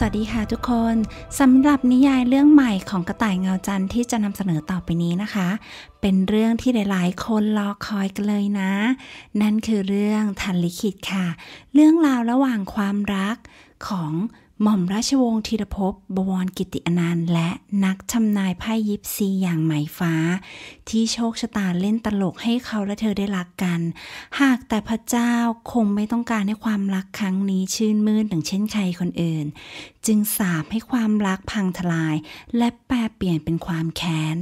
สวัสดีค่ะทุกคนสำหรับนิยายเรื่องใหม่ของกระต่ายเงาจันทร์ที่จะนำเสนอต่อไปนี้นะคะ เป็นเรื่องที่หลาย ๆ คนรอคอยกันเลยนะ นั่นคือเรื่องทันลิขิตค่ะ เรื่องราวระหว่างความรักของหม่อมราชวงศ์ธีรภพบวรกิติอนันต์ และนักทำนายไพ่ยิปซีอย่างไหมฟ้า ที่โชคชะตาเล่นตลกให้เขาและเธอได้รักกัน หากแต่พระเจ้าคงไม่ต้องการให้ความรักครั้งนี้ชื่นมื่นอย่างเช่นใครคนอื่น จึงสาบให้ความรักพังทลาย และแปรเปลี่ยนเป็นความแค้น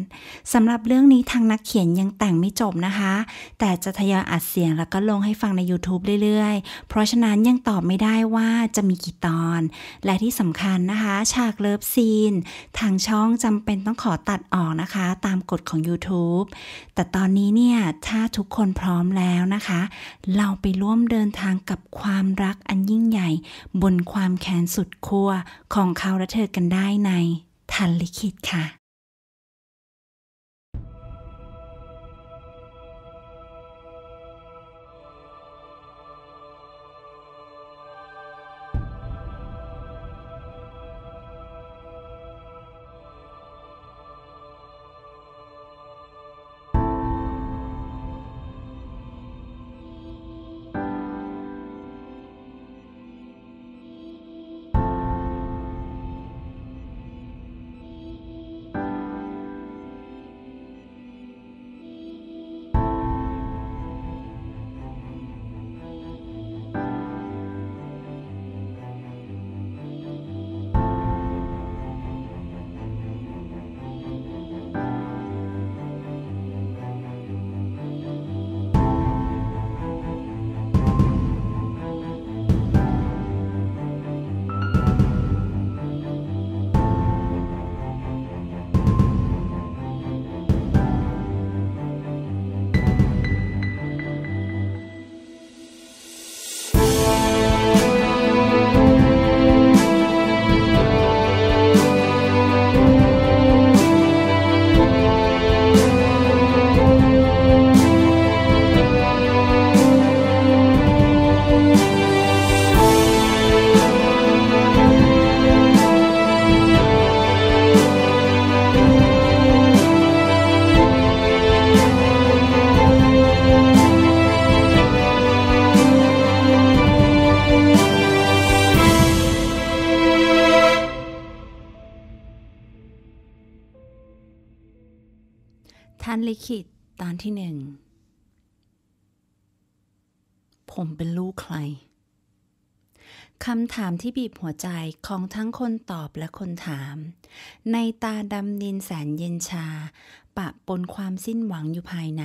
สำหรับเรื่องนี้ทางนักเขียนยังแต่งไม่จบนะคะ แต่จะทยอยอัดเสียงแล้วก็ลงให้ฟังใน YouTube เรื่อยๆ เพราะฉะนั้นยังตอบไม่ได้ว่าจะมีกี่ตอนและที่สำคัญนะคะฉากเลิฟซีน ทางช่องจำเป็นต้องขอตัดออกนะคะตามกฎของ YouTube แต่ตอนนี้เนี่ยถ้าทุกคนพร้อมแล้วนะคะ เราไปร่วมเดินทางกับความรักอันยิ่งใหญ่บนความแค้นสุดขั้วของเขาและเธอกันได้ใน ทันลิขิตค่ะคำถามที่บีบหัวใจของทั้งคนตอบและคนถาม ในตาดำดินแสนเย็นชา ปะปนความสิ้นหวังอยู่ภายใน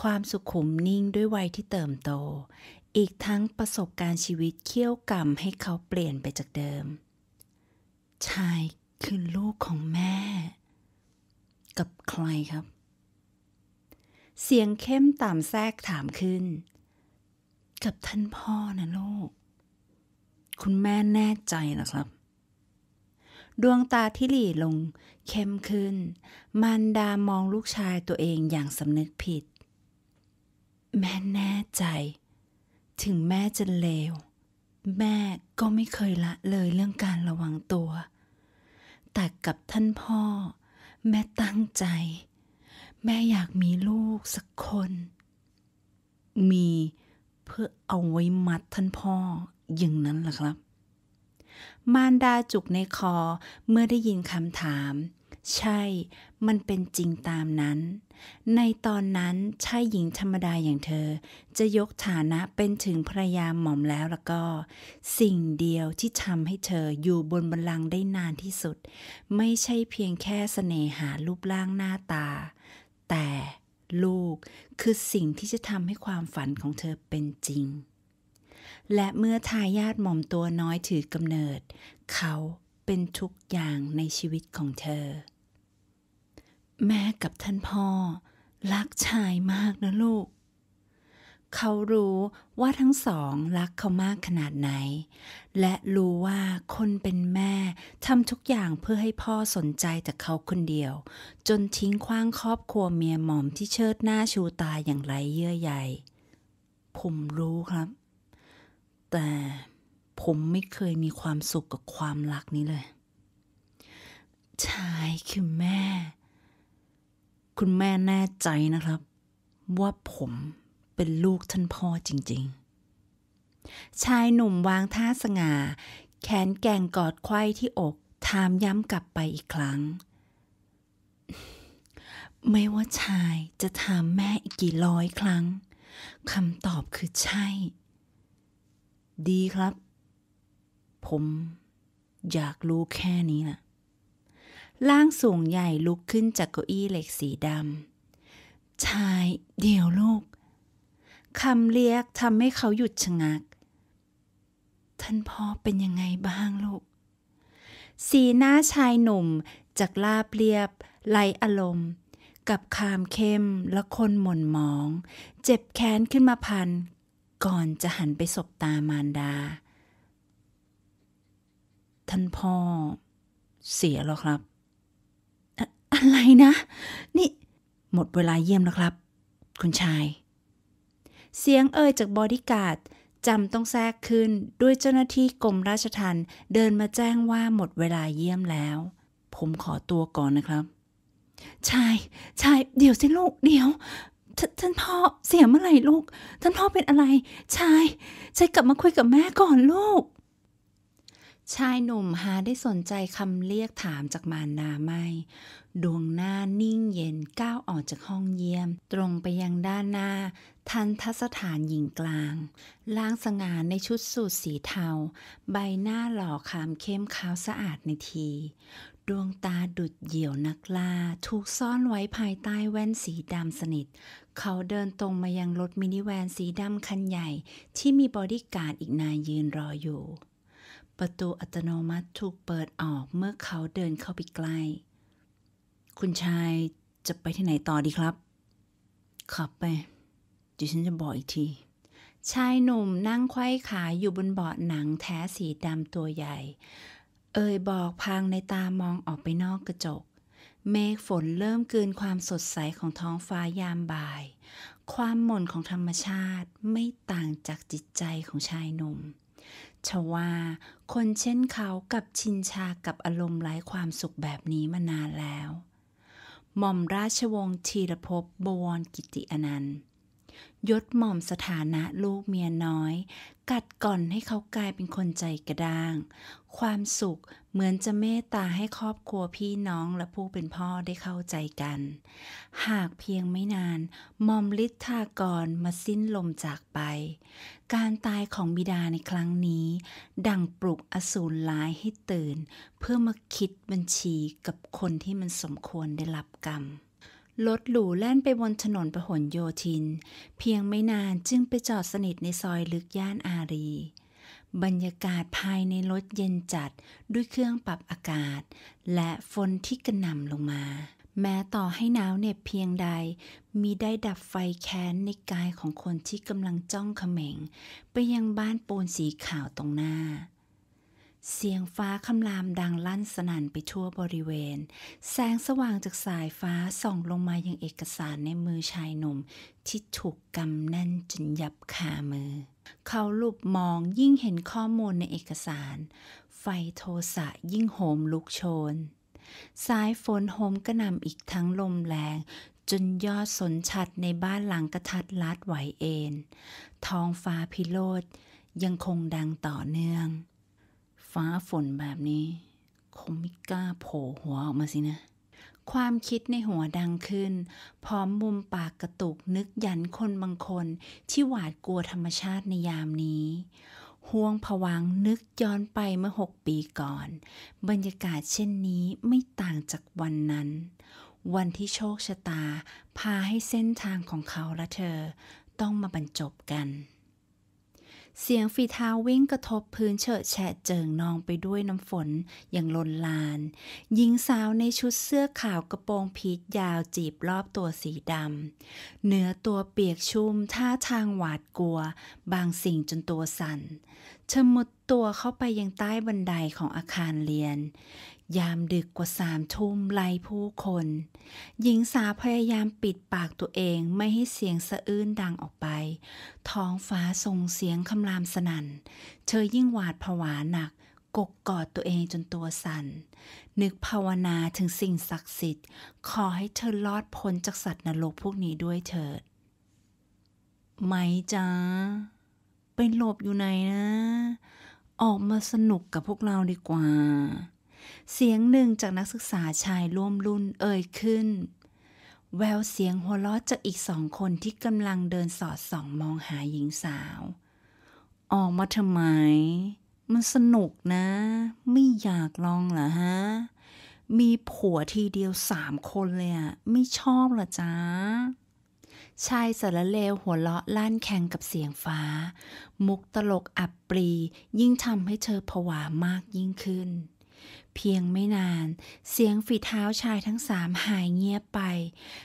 ความสุขุมนิ่งด้วยวัยที่เติมโต อีกทั้งประสบการณ์ชีวิตเคี่ยวกรรมให้เขาเปลี่ยนไปจากเดิม ชายคือลูกของแม่ กับใครครับ เสียงเข้มตามแทรกถามขึ้น กับท่านพ่อนะลูกคุณแม่แน่ใจนะครับ ดวงตาที่หลีลง เข้มขึ้นมันดามองลูกชายตัวเองอย่างสำนึกผิด แม่แน่ใจ ถึงแม่จะเลวแม่ก็ไม่เคยละเลยเรื่องการระวังตัว แต่กับท่านพ่อ แม่ตั้งใจ แม่อยากมีลูกสักคน มีเพื่อเอาไว้มัดท่านพ่ออย่างนั้นล่ะครับ มารดาจุกในคอเมื่อได้ยินคำถาม ใช่มันเป็นจริงตามนั้น ในตอนนั้นชายหญิงธรรมดาอย่างเธอ จะยกฐานะเป็นถึงภรรยาหม่อมแล้วแล้วก็ สิ่งเดียวที่ทำให้เธออยู่บนบัลลังก์ได้นานที่สุด ไม่ใช่เพียงแค่เสน่หารูปร่างหน้าตา แต่ลูกคือสิ่งที่จะทำให้ความฝันของเธอเป็นจริงและเมื่อทายาทหม่อมตัวน้อยถือกำเนิด เขาเป็นทุกอย่างในชีวิตของเธอ แม่กับท่านพ่อ รักชายมากนะลูก เขารู้ว่าทั้งสองรักเขามากขนาดไหน และรู้ว่าคนเป็นแม่ทำทุกอย่างเพื่อให้พ่อสนใจแต่เขาคนเดียว จนทิ้งคว้างครอบครัวเมียหม่อมที่เชิดหน้าชูตาอย่างไรเยื่อใ่ผมรู้ครับแต่ผมไม่เคยมีความสุขกับความรักนี้เลย ชายคือแม่ คุณแม่แน่ใจนะครับ ว่าผมเป็นลูกท่านพ่อจริงๆ ชายหนุ่มวางท่าสง่า แขนแก่งกอดไขว้ที่อกถามย้ำกลับไปอีกครั้ง ไม่ว่าชายจะถามแม่อีกกี่ร้อยครั้งคำตอบคือใช่ดีครับ ผมอยากรู้แค่นี้นะร่างสูงใหญ่ลุกขึ้นจากเก้าอี้เหล็กสีดำ ชายเดี๋ยวลูกคำเรียกทำให้เขาหยุดชะงัก ท่านพ่อเป็นยังไงบ้างลูก สีหน้าชายหนุ่มจากลาบเรียบไหลอารมณ์กับคามเข้มและคนหม่นหมอง เจ็บแค้นขึ้นมาพันก่อนจะหันไปสบตามารดา ท่านพ่อเสียแล้วครับอะอะไรนะ นี่หมดเวลาเยี่ยมแล้วครับ คุณชาย เสียงเอ่ยจากบอดี้การ์ดจำต้องแทรกขึ้นด้วยเจ้าหน้าที่กรมราชทัณฑ์เดินมาแจ้งว่าหมดเวลาเยี่ยมแล้ว ผมขอตัวก่อนนะครับ ชายชายเดี๋ยวสิลูกเดี๋ยวท่านพ่อ เสียเมื่อไหร่ลูก ท่านพ่อเป็นอะไร ชาย ชายกลับมาคุยกับแม่ก่อนลูก ชายหนุ่มหาได้สนใจคำเรียกถามจากมารดาไม่ ดวงหน้านิ่งเย็นก้าวออกจากห้องเยี่ยม ตรงไปยังด้านหน้า ทันทัสถานหญิงกลาง ล่างสง่าในชุดสูทสีเทา ใบหน้าหล่อคามเข้มขาวสะอาดในทีดวงตาดุดเหยี่ยวนักล่า ถูกซ่อนไว้ภายใต้แว่นสีดำสนิท เขาเดินตรงมายังรถมินิแวนสีดำคันใหญ่ที่มีบอดี้การ์ดอีกนายยืนรออยู่ ประตูอัตโนมัติถูกเปิดออกเมื่อเขาเดินเข้าไปใกล้ คุณชายจะไปที่ไหนต่อดีครับขับไปเดี๋ฉันจะบอกอีกทีชายหนุ่มนั่งไขว้ขาอยู่บนเบาะหนังแท้สีดำตัวใหญ่เอ่ยบอกพางในตามองออกไปนอกกระจก เมฆฝนเริ่มกืนความสดใสของท้องฟ้ายามบ่าย ความหม่นของธรรมชาติไม่ต่างจากจิตใจของชายหนุ่มชวาคนเช่นเขากับชินชากับอารมณ์ไร้ความสุขแบบนี้มานานแล้ว หม่อมราชวงศ์ธีรภพบวรกิติอนันต์ยศหม่อมสถานะลูกเมียน้อย กัดก่อนให้เขากลายเป็นคนใจกระด้าง ความสุขเหมือนจะเมตตาให้ครอบครัวพี่น้องและผู้เป็นพ่อได้เข้าใจกัน หากเพียงไม่นานหมอมลิทธากรมาสิ้นลมจากไป การตายของบิดาในครั้งนี้ ดังปลุกอสูรร้ายให้ตื่น เพื่อมาคิดบัญชีกับคนที่มันสมควรได้รับกรรมรถหรูแล่นไปบนถนนประหลโยธิน เพียงไม่นานจึงไปจอดสนิทในซอยลึกย่านอารี บรรยากาศภายในรถเย็นจัดด้วยเครื่องปรับอากาศและฝนที่กระหน่ำลงมา แม้ต่อให้หนาวเหน็บเพียงใด มีได้ดับไฟแค้นในกายของคนที่กำลังจ้องเขม็งไปยังบ้านปูนสีขาวตรงหน้าเสียงฟ้าคำรามดังลั่นสนั่นไปทั่วบริเวณ แสงสว่างจากสายฟ้าส่องลงมายังเอกสารในมือชายหนุ่มที่ถูกกำแน่นจนยับคามือ เขาลุบมองยิ่งเห็นข้อมูลในเอกสาร ไฟโทสะยิ่งโหมลุกโชนสายฝนโหมกระหน่ำอีกทั้งลมแรงจนยอดสนชัดในบ้านหลังกระทัดลัดไหวเอ็นท้องฟ้าพิโรธยังคงดังต่อเนื่องฟ้าฝนแบบนี้ คงไม่กล้าโผล่หัวออกมาสินะ ความคิดในหัวดังขึ้น พร้อมมุมปากกระตุกนึกยันคนบางคน ที่หวาดกลัวธรรมชาติในยามนี้ห่วงผวังนึกย้อนไปเมื่อหกปีก่อน บรรยากาศเช่นนี้ไม่ต่างจากวันนั้น วันที่โชคชะตา พาให้เส้นทางของเขาและเธอต้องมาบรรจบกันเสียงฝีเท้าวิ่งกระทบพื้นเฉอะแฉะเจิงนองไปด้วยน้ำฝนอย่างลนลาน หญิงสาวในชุดเสื้อขาวกระโปรงพีทยาวจีบรอบตัวสีดำเนื้อตัวเปียกชุ่มท่าทางหวาดกลัวบางสิ่งจนตัวสัน่นชะมุดตัวเข้าไปยังใต้บันไดของอาคารเรียนยามดึกกว่าสามทุ่มไล่ผู้คน หญิงสาวพยายามปิดปากตัวเองไม่ให้เสียงสะอื้นดังออกไป ท้องฟ้าส่งเสียงคำรามสนัน่นเธอยิ่งหวาดผวาหนัก กกกอดตัวเองจนตัวสัน่น นึกภาวนาถึงสิ่งศักดิ์สิทธิ์ ขอให้เธอลอดพ้นจากสัตว์นรกพวกนี้ด้วยเถิดไหมจ้าไปหลบอยู่ไหนนะ ออกมาสนุกกับพวกเราดีกว่าเสียงหนึ่งจากนักศึกษาชายร่วมรุ่นเอ่ยขึ้น แววเสียงหัวเราะจากอีกสองคนที่กำลังเดินสอดส่องมองหาหญิงสาว ออกมาทำไม มันสนุกนะ ไม่อยากลองเหรอฮะ มีผัวทีเดียวสามคนเลยอะไม่ชอบหรอจ๊ะชายสารเลวหัวเราะลั่นแข่งกับเสียงฟ้า มุกตลกอับปรียิ่งทำให้เธอผวามากยิ่งขึ้นเพียงไม่นาน เสียงฝีเท้าชายทั้งสามหายเงียบไป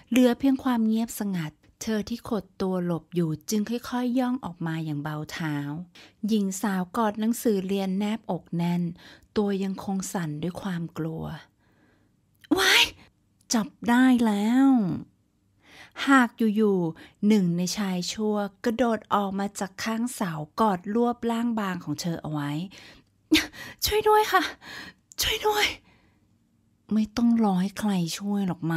เหลือเพียงความเงียบสงัด เธอที่ขดตัวหลบอยู่จึงค่อยๆยย่องออกมาอย่างเบาเท้า หญิงสาวกอดหนังสือเรียนแนบอกแน่น ตัวยังคงสั่นด้วยความกลัวว้ายจับได้แล้ว หากอยู่ๆหนึ่ง ในชายชั่ว กระโดดออกมาจากข้างเสากอดรวบร่างบางของเธอเอาไว้ ช่วยด้วยค่ะช่วยด้วยไม่ต้องรอให้ใครช่วยหรอกไหม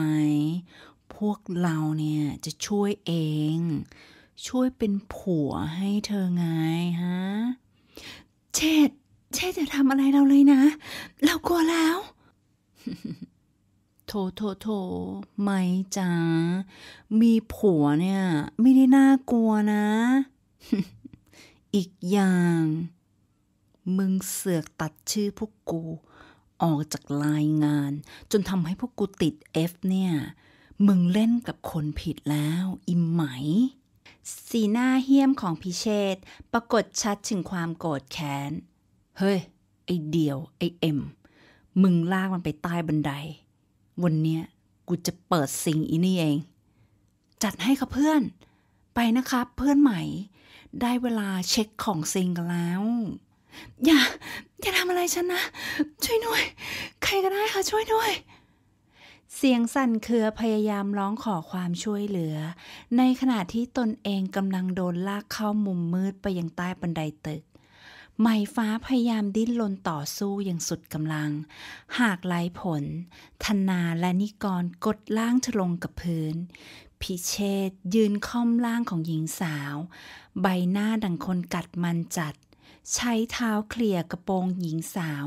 พวกเราเนี่ยจะช่วยเอง ช่วยเป็นผัวให้เธอไง ฮะเชษเชษจะทำอะไรเราเลยนะ เรากลัวแล้ว โทโทโทไม่จ้ามีผัวเนี่ย ไม่ได้น่ากลัวนะ อีกอย่าง มึงเสือกตัดชื่อพวกกูออกจากลายงาน จนทำให้พวกกูติด F เนี่ย มึงเล่นกับคนผิดแล้ว อิมไหม สีหน้าเฮี้ยมของพิเชษปรากฏชัดถึงความโกรธแค้น เฮ้ย ไอเดียว ไอเอ็มมึงลากมันไปใต้บันได วันเนี้ยกูจะเปิดซิงอีนี่เอง จัดให้คับเพื่อน ไปนะครับเพื่อนใหม่ได้เวลาเช็คของซิงกันแล้วอย่าอย่าทำอะไรฉันนะ ช่วยน่วยใครก็ได้ค่ะช่วยด้วยเสียงสั่นเครือพยายามร้องขอความช่วยเหลือ ในขณะที่ตนเองกำลังโดนลากเข้ามุมมืดไปยังใต้บันไดตึกไม้ฟ้า พยายามดิ้นรนต่อสู้อย่างสุดกำลัง หากไหลผลธนาและนิกร กดล่างถลงกับพื้น พิเชษยืนค่อมล่างของหญิงสาว ใบหน้าดังคนกัดมันจัดใช้เท้าเคลีรยกระโปรงหญิงสาว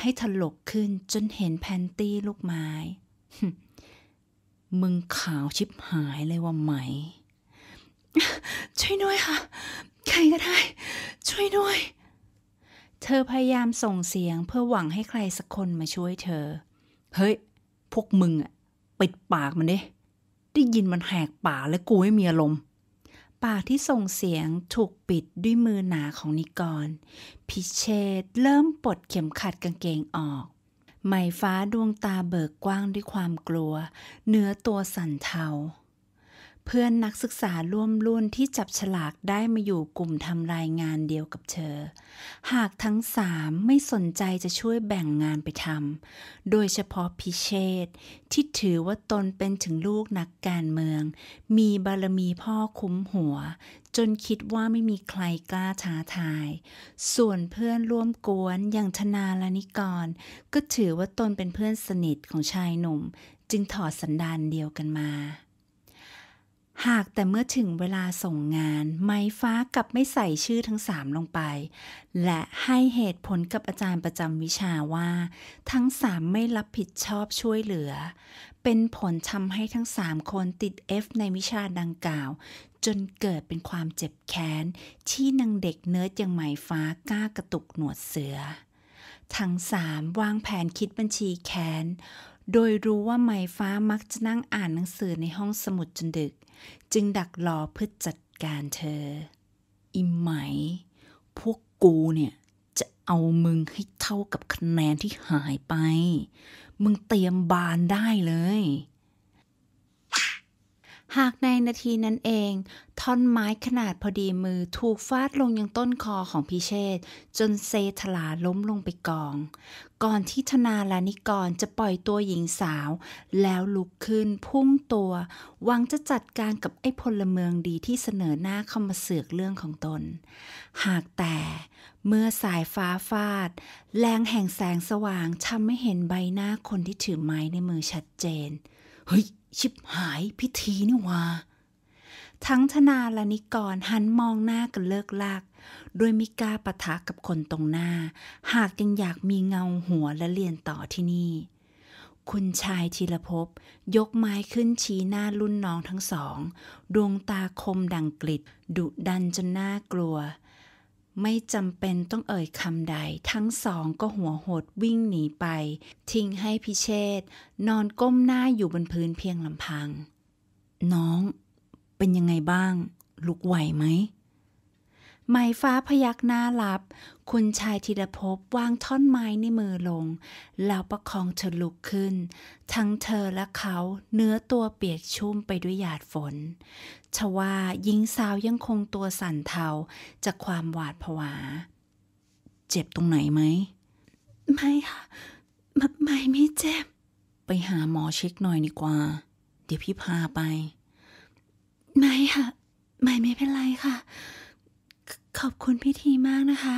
ให้ถลกขึ้นจนเห็นแพนตี้ลูกไม้ มึงขาวชิบหายเลยว่าไหม ช่วยด้วยค่ะ ใครก็ได้ ช่วยด้วย เธอพยายามส่งเสียงเพื่อหวังให้ใครสักคนมาช่วยเธอ เฮ้ย พวกมึงอะปิดปากมันดิ ได้ยินมันแหกป่าและกูไม่มีอารมณ์ปากที่ส่งเสียงถูกปิดด้วยมือหนาของนิกร พิเชษเริ่มปลดเข็มขัดกางเกงออกไหมฟ้าดวงตาเบิกกว้างด้วยความกลัว เนื้อตัวสั่นเทาเพื่อนนักศึกษาร่วมรุ่นที่จับฉลากได้มาอยู่กลุ่มทำรายงานเดียวกับเธอ หากทั้งสามไม่สนใจจะช่วยแบ่งงานไปทำ โดยเฉพาะพิเชษที่ถือว่าตนเป็นถึงลูกนักการเมือง มีบารมีพ่อคุ้มหัว จนคิดว่าไม่มีใครกล้าท้าทาย ส่วนเพื่อนร่วมกวน อย่างธนาลนิกร ก็ถือว่าตนเป็นเพื่อนสนิทของชายหนุ่ม จึงถอดสันดานเดียวกันมาหากแต่เมื่อถึงเวลาส่งงาน ไม้ฟ้ากลับไม่ใส่ชื่อทั้งสามลงไป และให้เหตุผลกับอาจารย์ประจำวิชาว่า ทั้งสามไม่รับผิดชอบช่วยเหลือ เป็นผลทำให้ทั้งสามคนติด F ในวิชาดังกล่าว จนเกิดเป็นความเจ็บแค้นที่นางเด็กเนื้อย่างไม้ฟ้ากล้ากระตุกหนวดเสือ ทั้งสามวางแผนคิดบัญชีแค้นโดยรู้ว่าไม้ฟ้ามักจะนั่งอ่านหนังสือในห้องสมุดจนดึกจึงดักรอเพื่อจัดการเธอ อิไหม พวกกูเนี่ยจะเอามึงให้เท่ากับคะแนนที่หายไป มึงเตรียมบานได้เลยหากในนาทีนั้นเอง ท่อนไม้ขนาดพอดีมือถูกฟาดลงยังต้นคอของพิเชษ จนเซธลาล้มลงไปกอง ก่อนที่ธนาและนิกรจะปล่อยตัวหญิงสาว แล้วลุกขึ้นพุ่งตัวหวังจะจัดการกับไอ้พลเมืองดีที่เสนอหน้าเข้ามาเสือกเรื่องของตน หากแต่เมื่อสายฟ้าฟาด แรงแห่งแสงสว่างทำให้เห็นใบหน้าคนที่ถือไม้ในมือชัดเจนเฮ้ยชิบหายพิธีนี่วาทั้งธนาและนิกรหันมองหน้ากันเลิกลาก โดยมิกล้าปะทะกับคนตรงหน้า หากยังอยากมีเงาหัวและเรียนต่อที่นี่ คุณชายธีรภพยกไม้ขึ้นชี้หน้ารุ่นน้องทั้งสอง ดวงตาคมดังกริดดุดันจนน่ากลัวไม่จำเป็นต้องเอ่ยคำใด ทั้งสองก็หัวโหดวิ่งหนีไป ทิ้งให้พิเชษ นอนก้มหน้าอยู่บนพื้นเพียงลำพัง น้อง เป็นยังไงบ้าง ลุกไหวไหมไม้ฟ้าพยักหน้ารับ คุณชายธีรภพวางท่อนไม้ในมือลง แล้วประคองเธอลุกขึ้น ทั้งเธอและเขาเนื้อตัวเปียกชุ่มไปด้วยหยาดฝนชว่าหญิงสาวยังคงตัวสั่นเทาจากความหวาดผวา เจ็บตรงไหนไหม ไม่ค่ะ ไม่ไม่เจ็บ ไปหาหมอเช็คหน่อยดีกว่า เดี๋ยวพี่พาไป ไม่ค่ะ ไม่ไม่เป็นไรค่ะขอบคุณพิธีมากนะคะ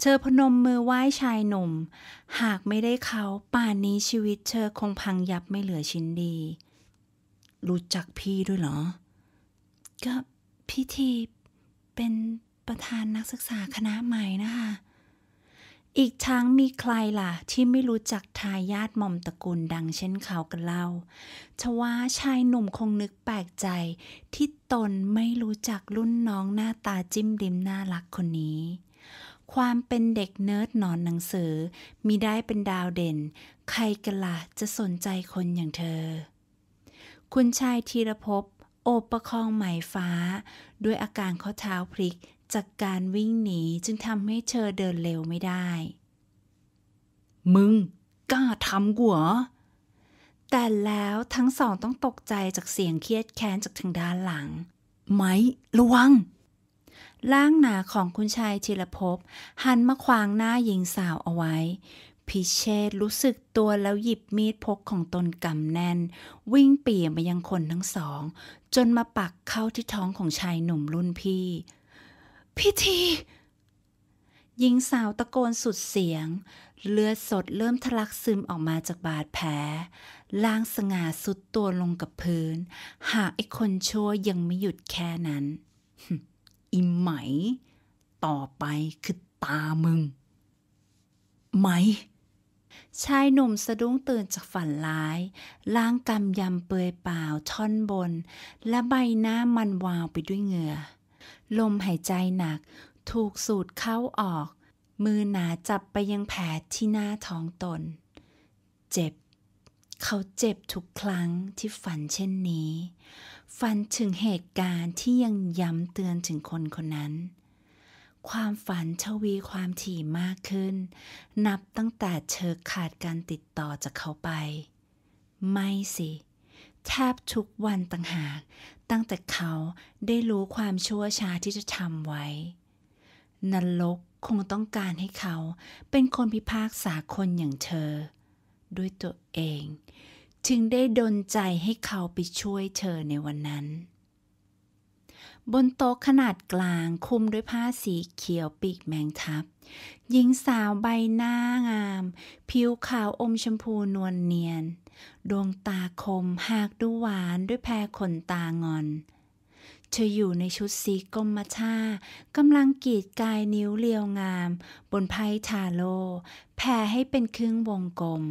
เธอพนมมือไหว้ชายหนุ่ม หากไม่ได้เขาป่านนี้ชีวิตเธอคงพังยับไม่เหลือชิ้นดี รู้จักพี่ด้วยเหรอ ก็พิธีเป็นประธานนักศึกษาคณะใหม่นะคะอีกทั้งมีใครล่ะที่ไม่รู้จักทายาทหม่อมตระกูลดังเช่นเขากันเล่าทว่าชายหนุ่มคงนึกแปลกใจ ที่ตนไม่รู้จักรุ่นน้องหน้าตาจิ้มริมน่ารักคนนี้ ความเป็นเด็กเนิร์ดนอนหนังสือมีได้เป็นดาวเด่น ใครกันละ่ะจะสนใจคนอย่างเธอ คุณชายธีรภพโอบประคองไหมฟ้า ด้วยอาการข้อเท้าพลิกจากการวิ่งหนีจึงทำให้เธอเดินเร็วไม่ได้ มึงกล้าทำกูเหรอ แต่แล้วทั้งสองต้องตกใจจากเสียงเครียดแค้นจากทางด้านหลัง ไหมระวังร่างหนาของคุณชายธีรภพหันมาขวางหน้าหญิงสาวเอาไว้ พิเชษรู้สึกตัวแล้วหยิบมีดพกของตนกำแน่น วิ่งเปี่ยมายังคนทั้งสอง จนมาปักเข้าที่ท้องของชายหนุ่มรุ่นพี่พิธีหญิงสาวตะโกนสุดเสียง เลือดสดเริ่มทะลักซึมออกมาจากบาดแผลล่างสง่าสุดตัวลงกับพื้น หากไอ้คนชั่วยังไม่หยุดแค่นั้น อิมไหม ต่อไปคือตามึง ไหม ชายหนุ่มสะดุ้งตื่นจากฝันร้ายล่างกำยำเปือยเปล่าท่อนบน และใบหน้ามันวาวไปด้วยเหงื่อลมหายใจหนัก ถูกสูดเข้าออก มือหนาจับไปยังแผลที่หน้าท้องตน เจ็บ เขาเจ็บทุกครั้งที่ฝันเช่นนี้ ฝันถึงเหตุการณ์ที่ยังย้ำเตือนถึงคนคนนั้น ความฝันทวีความถี่มากขึ้น นับตั้งแต่เชิอขาดการติดต่อจากเขาไป ไม่สิ แทบทุกวันต่างหากตั้งแต่เขาได้รู้ความชั่วช้าที่จะทำไว้ นรกคงต้องการให้เขาเป็นคนพิพากษาคนอย่างเธอ ด้วยตัวเอง จึงได้ดนใจให้เขาไปช่วยเธอในวันนั้น บนโต๊ะขนาดกลางคุมด้วยผ้าสีเขียวปีกแมงทับ หญิงสาวใบหน้างาม ผิวขาวอมชมพูนวลเนียนดวงตาคมหากดูหวานด้วยแพรขนตางอน เธออยู่ในชุดสีกรมช่ากำลังกีดกายนิ้วเรียวงาม บนไพ่ชาโล แพรให้เป็นครึ่งวงกลม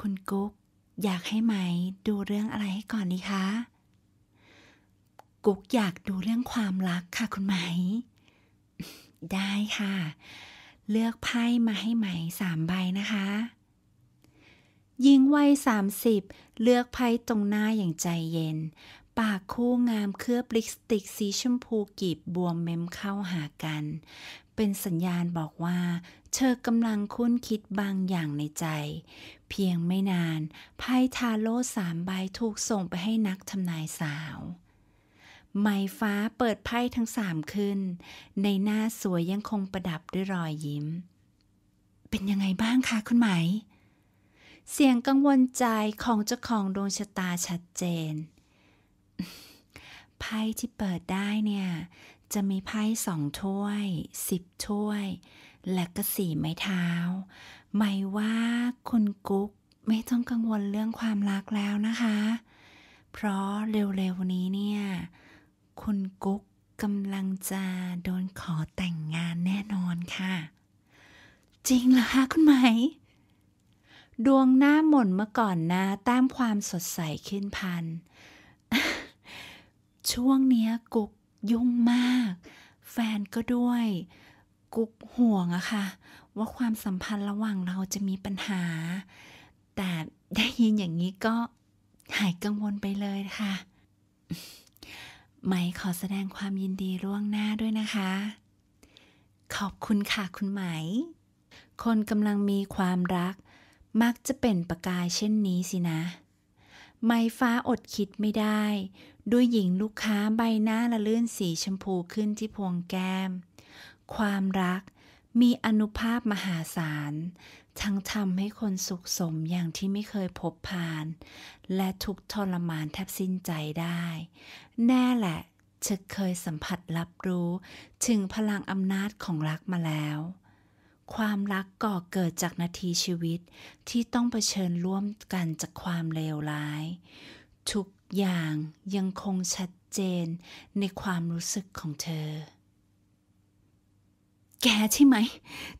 คุณกุ๊กอยากให้ไหม ดูเรื่องอะไรให้ก่อนดีคะกุ๊กอยากดูเรื่องความรักค่ะคุณไหม ได้ค่ะ เลือกไพ่มาให้ไหมสามใบนะคะหญิงวัยสามสิบเลือกไพ่ตรงหน้าอย่างใจเย็น ปากคู่งามเคลือบลิปสติกสีชมพูกีบบวมเม้มเข้าหากัน เป็นสัญญาณบอกว่าเธอกำลังคุ้นคิดบางอย่างในใจ เพียงไม่นานไพ่ทาโร่สามใบถูกส่งไปให้นักทำนายสาวไมมฟ้าเปิดไพ่ทั้งสามขึ้น ในหน้าสวยยังคงประดับด้วยรอยยิ้ม เป็นยังไงบ้างคะคุณไหมเสียงกังวลใจของเจ้าของดวงชะตาชัดเจน ไพ่ที่เปิดได้เนี่ย จะมีไพ่สองถ้วยสิบถ้วย และก็สี่ไม้เท้าหมายว่าคุณกุ๊กไม่ต้องกังวลเรื่องความรักแล้วนะคะ เพราะเร็วๆนี้เนี่ย คุณกุ๊กกำลังจะโดนขอแต่งงานแน่นอนค่ะ จริงเหรอคะคุณไหมดวงหน้าหม่นเมื่อก่อนนะต้มความสดใสขึ้นพัน ช่วงเนี้ยกุกยุ่งมาก แฟนก็ด้วย กุกห่วงอะค่ะว่าความสัมพันธ์ระหว่างเราจะมีปัญหา แต่ได้ยินอย่างนี้ก็หายกังวลไปเลยค่ะ ไหมขอแสดงความยินดีล่วงหน้าด้วยนะคะ ขอบคุณค่ะคุณไหม คนกำลังมีความรักมักจะเป็นประกายเช่นนี้สินะ ไม้ฟ้าอดคิดไม่ได้ ด้วยหญิงลูกค้าใบหน้าละลื่นสีชมพูขึ้นที่พวงแก้ม ความรักมีอนุภาพมหาศาลทั้งทำให้คนสุขสมอย่างที่ไม่เคยพบผ่าน และทุกทรมานแทบสิ้นใจได้ แน่แหละเธอเคยสัมผัสรับรู้ ถึงพลังอำนาจของรักมาแล้วความรักก่อเกิดจากนาทีชีวิต ที่ต้องเผชิญร่วมกันจากความเลวร้าย ทุกอย่างยังคงชัดเจนในความรู้สึกของเธอ แกใช่ไหม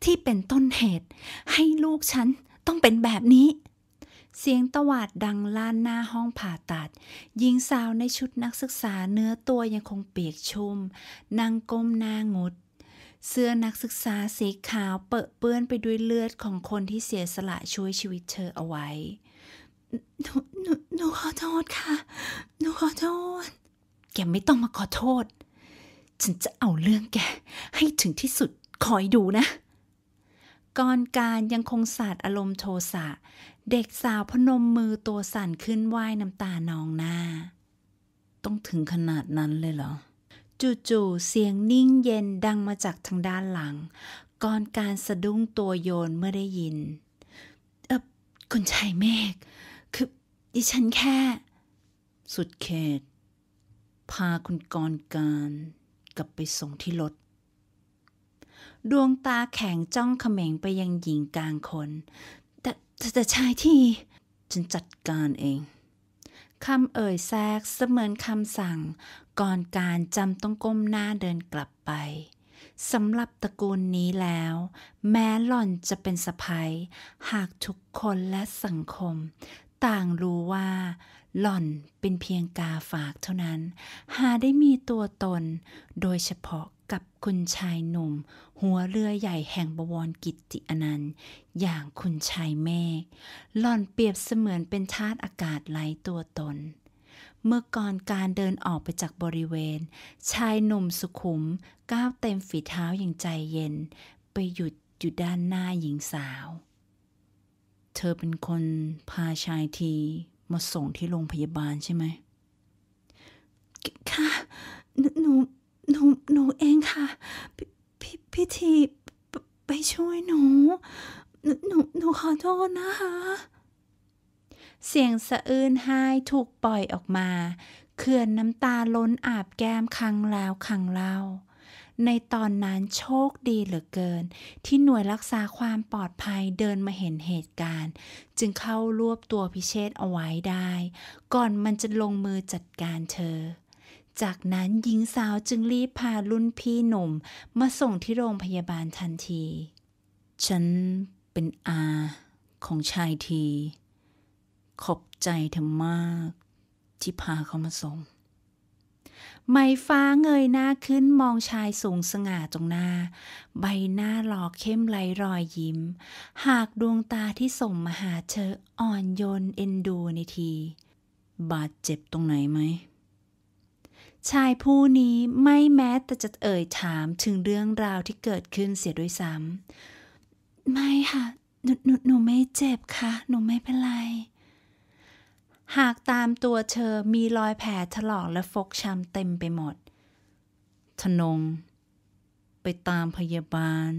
ที่เป็นต้นเหตุให้ลูกฉันต้องเป็นแบบนี้ เสียงตวาดดังล้านหน้าห้องผ่าตัดหญิงสาวในชุดนักศึกษาเนื้อตัวยังคงเปียกชุ่มนั่งก้มหน้างดเสื้อนักศึกษาสีขาวเปอเปื้อนไปด้วยเลือดของคนที่เสียสละช่วยชีวิตเธอเอาไว้หนูหนูหนูขอโทษค่ะหนูขอโทษ แกไม่ต้องมาขอโทษ ฉันจะเอาเรื่องแกให้ถึงที่สุด คอยดูนะกรการยังคงสาดอารมณ์โทสะเด็กสาวพนมมือตัวสั่นขึ้นไหวน้ำตานองหน้า ต้องถึงขนาดนั้นเลยเหรอจู่ๆ เสียงนิ่งเย็นดังมาจากทางด้านหลัง ก่อนการสะดุ้งตัวโยนเมื่อได้ยิน เออคุณชายเมฆคือดิฉันแค่ สุดเขต พาคุณกรการ กลับไปส่งที่รถดวงตาแข็งจ้องเขม่งไปยังหญิงกลางคน แต่ แต่ชายที่ฉันจัดการเอง คำเอ่ยแทรกเสมือนคำสั่งก่อนการจำต้องก้มหน้าเดินกลับไป สำหรับตระกูลนี้แล้ว แม้หล่อนจะเป็นสะพ้ยหากทุกคนและสังคม ต่างรู้ว่าหล่อนเป็นเพียงกาฝากเท่านั้น หาได้มีตัวตน โดยเฉพาะกับคุณชายหนุ่ม หัวเรือใหญ่แห่งบวรกิติอนันต์ อย่างคุณชายเมฆหล่อนเปรียบเสมือนเป็นธาตุอากาศไร้ตัวตนเมื่อก่อนการเดินออกไปจากบริเวณ ชายหนุ่มสุขุมก้าวเต็มฝีเท้าอย่างใจเย็น ไปหยุดอยู่ด้านหน้าหญิงสาว เธอเป็นคนพาชายทีมาส่งที่โรงพยาบาลใช่ไหมค่ะ หนู หนู หนูเองค่ะพี่พี่ที ไปช่วยหนู หนูหนูขอโทษนะคะเสียงสะอื้นไห้ถูกปล่อยออกมาเขื่อนน้ำตาล้นอาบแก้มครั้งแล้วครั้งเล่า ในตอนนั้นโชคดีเหลือเกิน ที่หน่วยรักษาความปลอดภัยเดินมาเห็นเหตุการณ์ จึงเข้ารวบตัวพิเชษเอาไว้ได้ ก่อนมันจะลงมือจัดการเธอ จากนั้นหญิงสาวจึงรีบพารุ่นพี่หนุ่มมาส่งที่โรงพยาบาลทันที ฉันเป็นอาของชายทีขอบใจเธอมากที่พาเขามาส่ง ไม่ฟ้าเงยหน้าขึ้นมองชายสูงสง่าตรงหน้า ใบหน้าหลอกเข้มไร้รอยยิ้ม หากดวงตาที่ส่งมาหาเธออ่อนโยนเอ็นดูในที บาดเจ็บตรงไหนไหม ชายผู้นี้ไม่แม้แต่จะเอ่ยถามถึงเรื่องราวที่เกิดขึ้นเสียด้วยซ้ำไม่ค่ะหนูหนูหนูไม่เจ็บค่ะ หนูไม่เป็นไรหากตามตัวเธอมีรอยแผลถลอกและฟกช้ำเต็มไปหมด ทนง ไปตามพยาบาล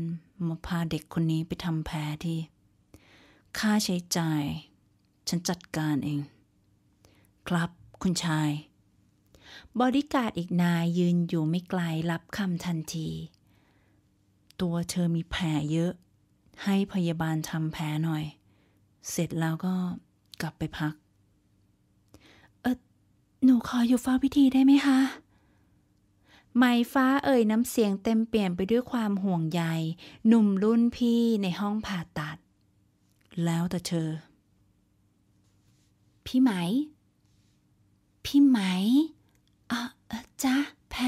มาพาเด็กคนนี้ไปทำแผลที่ ค่าใช้จ่ายฉันจัดการเอง ครับคุณชาย บอดิการอีกนายยืนอยู่ไม่ไกลรับคำทันที ตัวเธอมีแผลเยอะให้พยาบาลทำแผลหน่อย เสร็จแล้วก็กลับไปพักหนูขออยู่เฝ้าพิธีได้ไหมคะ ไม้ฟ้าเอ่ยน้ำเสียงเต็มเปลี่ยนไปด้วยความห่วงใยหนุ่มรุ่นพี่ในห้องผ่าตัด แล้วแต่เธอ พี่ไหม พี่ไหมอะอจ้ะแพร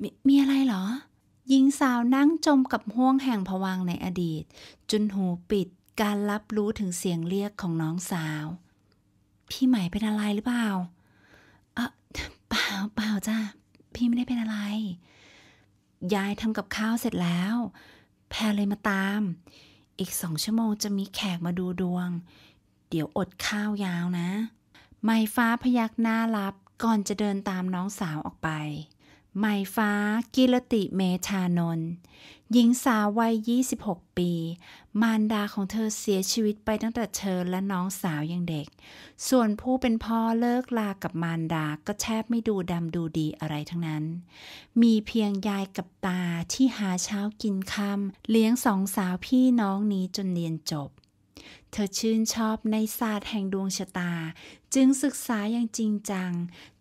มมีอะไรหรอหญิงสาวนั่งจมกับห่วงแห่งผวังในอดีต จนหูปิดการรับรู้ถึงเสียงเรียกของน้องสาว พี่ไหมเป็นอะไรหรือเปล่าปล่าเปล่าจ้าพี่ไม่ได้เป็นอะไร ยายทำกับข้าวเสร็จแล้ว แพรเลยมาตาม อีกสองชั่วโมงจะมีแขกมาดูดวง เดี๋ยวอดข้าวยาวนะไมฟ้าพยักหน้ารับก่อนจะเดินตามน้องสาวออกไปหมายฟ้ากิรติเมชานน หญิงสาววัย 26 ปี มารดาของเธอเสียชีวิตไปตั้งแต่เธอและน้องสาวยังเด็ก ส่วนผู้เป็นพ่อเลิกลากับมารดาก็แทบไม่ดูดำดูดีอะไรทั้งนั้น มีเพียงยายกับตาที่หาเช้ากินค่ำเลี้ยงสองสาวพี่น้องนี้จนเรียนจบเธอชื่นชอบในศาสตร์แห่งดวงชะตา จึงศึกษาอย่างจริงจัง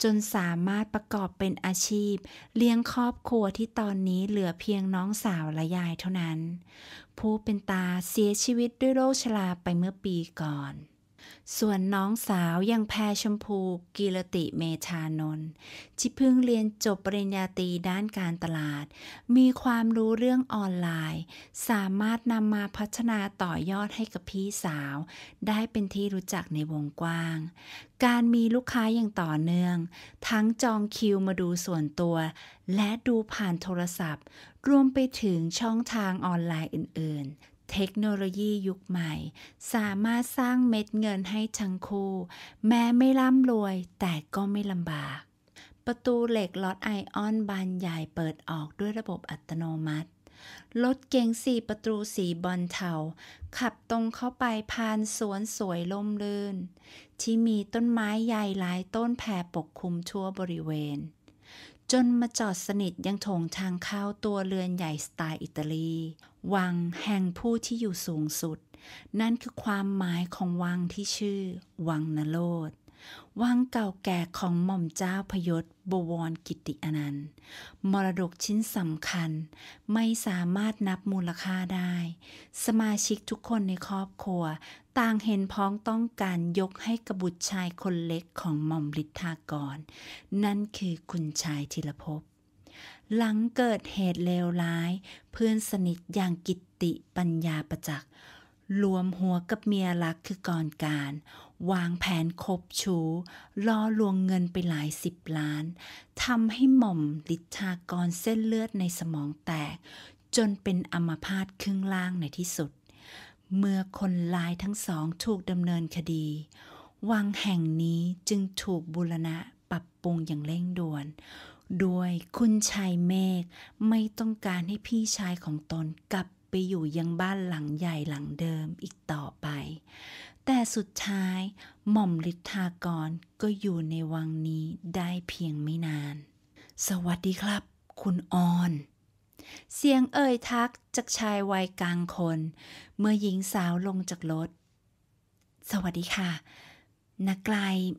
จนสามารถประกอบเป็นอาชีพ เลี้ยงครอบครัวที่ตอนนี้เหลือเพียงน้องสาวและยายเท่านั้น ผู้เป็นตาเสียชีวิตด้วยโรคชราไปเมื่อปีก่อนส่วนน้องสาวยังแพรชมพูกิรติเมชานนท์ที่เพิ่งเรียนจบปริญญาตรีด้านการตลาด มีความรู้เรื่องออนไลน์ สามารถนำมาพัฒนาต่อยอดให้กับพี่สาว ได้เป็นที่รู้จักในวงกว้าง การมีลูกค้าอย่างต่อเนื่อง ทั้งจองคิวมาดูส่วนตัว และดูผ่านโทรศัพท์ รวมไปถึงช่องทางออนไลน์อื่นๆเทคโนโลยียุคใหม่ สามารถสร้างเม็ดเงินให้ชังคูแม้ไม่ร่ำรวย แต่ก็ไม่ลำบาก ประตูเหล็กลอดไอออนบานใหญ่เปิดออกด้วยระบบอัตโนมัติรถเก๋งสี่ประตูสีบอลเทาขับตรงเข้าไปผ่านสวนสวยล่มลื่น ที่มีต้นไม้ใหญ่หลายต้นแผ่ปกคลุมทั่วบริเวณจนมาจอดสนิทยังโถงทางเข้าตัวเรือนใหญ่สไตล์อิตาลี วังแห่งผู้ที่อยู่สูงสุด นั่นคือความหมายของวังที่ชื่อวังนโรด วังเก่าแก่ของหม่อมเจ้าพยศบวรกิติอนันต์ มรดกชิ้นสำคัญไม่สามารถนับมูลค่าได้ สมาชิกทุกคนในครอบครัวต่างเห็นพ้องต้องการยกให้กบุตรชายคนเล็กของหม่อมฤทธากรนั่นคือคุณชายธิรภพหลังเกิดเหตุเลวร้ายเพื่อนสนิทอย่างกิตติปัญญาประจักษ์รวมหัวกับเมียรักคือกรการวางแผนคบชูล่อลวงเงินไปหลายสิบล้านทำให้หม่อมลิทากรเส้นเลือดในสมองแตก จนเป็นอัมพาตครึ่งล่างในที่สุด เมื่อคนลายทั้งสองถูกดำเนินคดี วังแห่งนี้จึงถูกบุรณะปรับปรุงอย่างเร่งด่วน ด้วยคุณชายเมฆไม่ต้องการให้พี่ชายของตนกลับไปอยู่ยังบ้านหลังใหญ่หลังเดิมอีกต่อไปแต่สุดท้ายหม่อมฤทธากรก็อยู่ในวังนี้ได้เพียงไม่นาน สวัสดีครับ คุณออน เสียงเอ่ยทักจากชายวัยกลางคน เมื่อหญิงสาวลงจากรถ สวัสดีค่ะ นักไกล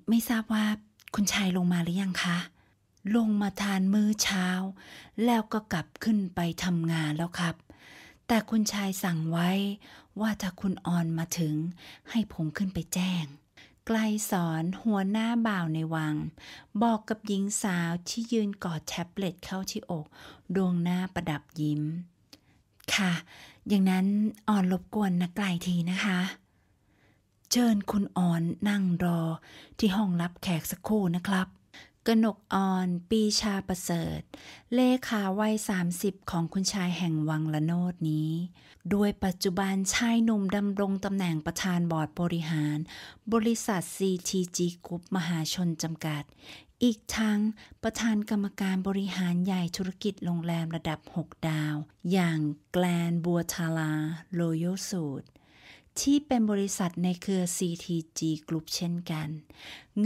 ไม่ทราบว่าคุณชายลงมาหรือยังคะ ลงมาทานมื้อเช้า แล้วก็กลับขึ้นไปทำงานแล้วครับ แต่คุณชายสั่งไว้ว่าถ้าคุณออนมาถึงให้ผมขึ้นไปแจ้ง ไกลสอนหัวหน้าบ่าวในวัง บอกกับหญิงสาวที่ยืนกอดแท็บเล็ตเข้าที่อก ดวงหน้าประดับยิ้ม ค่ะ อย่างนั้นออนรบกวนนะไกลทีนะคะ เชิญคุณออนนั่งรอที่ห้องรับแขกสักครู่นะครับกนกอ่อนปีชาประเสริฐ เลขาวัย30 ของคุณชายแห่งวังละโนดนี้ ด้วยปัจจุบันชายหนุ่มดำรงตำแหน่งประธานบอร์ดบริหาร บริษัท CTG กรุ๊ปมหาชนจำกัด อีกทั้งประธานกรรมการบริหารใหญ่ธุรกิจโรงแรมระดับ 6 ดาว อย่างแกลนบัวทาราโรโยสูตรที่เป็นบริษัทในเครือ CTG Group เช่นกัน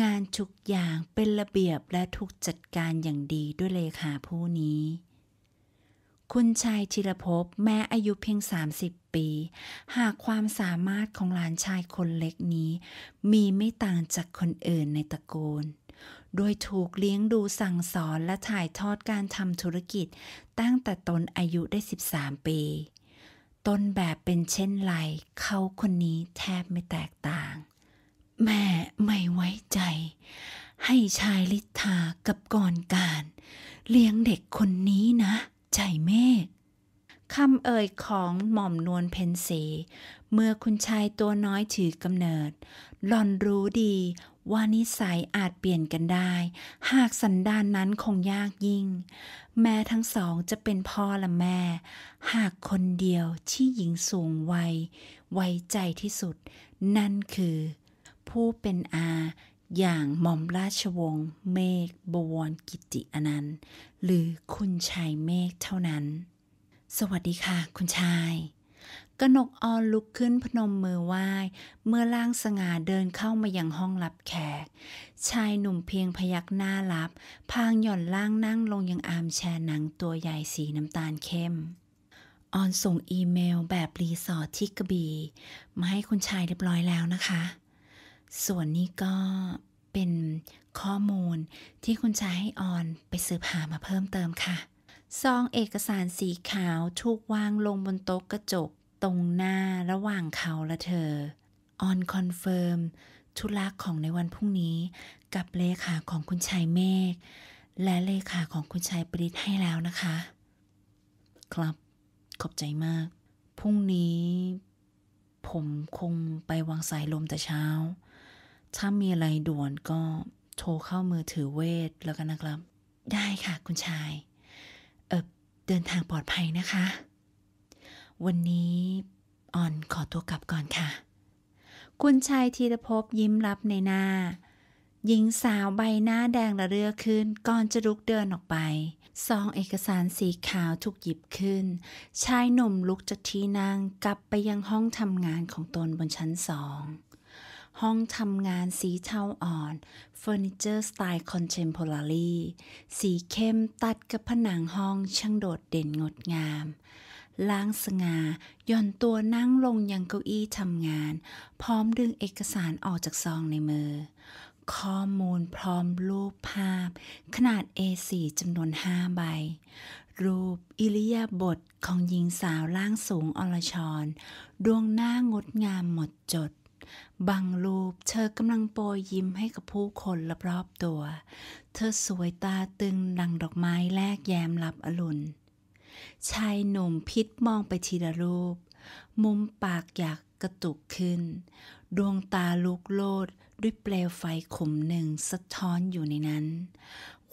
งานทุกอย่างเป็นระเบียบและถูกจัดการอย่างดีด้วยเลขาผู้นี้ คุณชายธีรภพแม้อายุเพียง 30 ปี หากความสามารถของหลานชายคนเล็กนี้ มีไม่ต่างจากคนอื่นในตระกูลโดยถูกเลี้ยงดูสั่งสอนและถ่ายทอดการทำธุรกิจตั้งแต่ตนอายุได้ 13 ปีต้นแบบเป็นเช่นไรเขาคนนี้แทบไม่แตกต่าง แม่ไม่ไว้ใจ ให้ชายลิทธากับก่อนการ เลี้ยงเด็กคนนี้นะ ใจเมฆคำเอ่ยของหม่อมนวลเพนสเมื่อคุณชายตัวน้อยถือกำเนิดหล่อนรู้ดีว่านิสัยอาจเปลี่ยนกันได้ หากสันดานนั้นคงยากยิ่ง แม้ทั้งสองจะเป็นพ่อและแม่ หากคนเดียวที่หญิงสูงวัยไว้ใจที่สุด นั่นคือ ผู้เป็นอาอย่างหม่อมราชวงศ์เมฆบวรกิติอนันต์ หรือคุณชายเมฆเท่านั้น สวัสดีค่ะคุณชายกนกออนลุกขึ้นพนมมือไหว้เมื่อล่างสง่าเดินเข้ามายังห้องรับแขก ชายหนุ่มเพียงพยักหน้ารับ พางหย่อนล่างนั่งลงยังอามแชร์หนังตัวใหญ่สีน้ำตาลเข้ม ออนส่งอีเมลแบบรีสอร์ทที่กระบี่มาให้คุณชายเรียบร้อยแล้วนะคะ ส่วนนี้ก็เป็นข้อมูลที่คุณชายให้ออนไปสืบหามาเพิ่มเติมค่ะซองเอกสารสีขาวถูกวางลงบนโต๊ะกระจกตรงหน้าระหว่างเขาและเธอออนคอนเฟิร์มธุระของในวันพรุ่งนี้กับเลขาของคุณชายเมฆและเลขาของคุณชายปริศให้แล้วนะคะ ครับ ขอบใจมาก พรุ่งนี้ ผมคงไปวางสายลมแต่เช้า ถ้ามีอะไรด่วนก็โทรเข้ามือถือเวทแล้วกันนะครับ ได้ค่ะคุณชาย เออเดินทางปลอดภัยนะคะวันนี้ ออนขอตัวกลับก่อนค่ะ คุณชายธีรภพยิ้มรับในหน้า หญิงสาวใบหน้าแดงระเรือขึ้น ก่อนจะลุกเดินออกไป ซองเอกสารสีขาวถูกหยิบขึ้น ชายหนุ่มลุกจากที่นั่ง กลับไปยังห้องทำงานของตนบนชั้นสอง ห้องทำงานสีเทาอ่อนเฟอร์นิเจอร์สไตล์คอนเทมพอร์รีสีเข้มตัดกับผนังห้อง ช่างโดดเด่นงดงามล้างสงาหย่อนตัวนั่งลงยังเก้าอี้ทำงาน พร้อมดึงเอกสารออกจากซองในมือ ข้อมูลพร้อมรูปภาพ ขนาด A4 จำนวนห้าใบ รูปอิริยาบถของหญิงสาวร่างสูงอรชร ดวงหน้างดงามหมดจด บางรูป เธอกำลังโปยยิ้มให้กับผู้คนรอบๆตัว เธอสวยตาตึงดังดอกไม้แลกแยมรับอรุณชายหนุ่มพิษมองไปทีละรูป มุมปากอยากกระตุกขึ้น ดวงตาลุกโลดด้วยเปลวไฟขมหนึ่งสะท้อนอยู่ในนั้น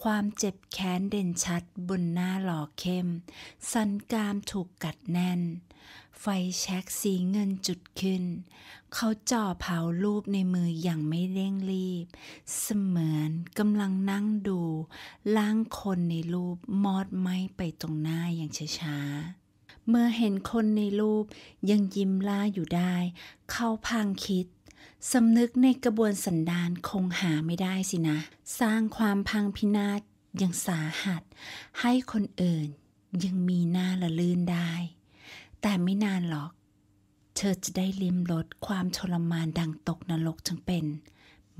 ความเจ็บแค้นเด่นชัดบนหน้าหล่อเข้ม สันกามถูกกัดแน่นไฟแช็กสีเงินจุดขึ้น เขาจ่อเผารูปในมืออย่างไม่เร่งรีบ เสมือนกำลังนั่งดู ล่างคนในรูปมอดไหมไปตรงหน้าอย่างช้าๆ เมื่อเห็นคนในรูปยังยิ้มล่าอยู่ได้ เขาพังคิดสำนึกในกระบวนสันดานคงหาไม่ได้สินะ สร้างความพังพินาศยังสาหัส ให้คนอื่นยังมีหน้าละลื่นได้แต่ไม่นานหรอก เธอจะได้ลิ้มรสความทรมานดังตกนรกจึงเป็น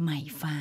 ไหมฟ้า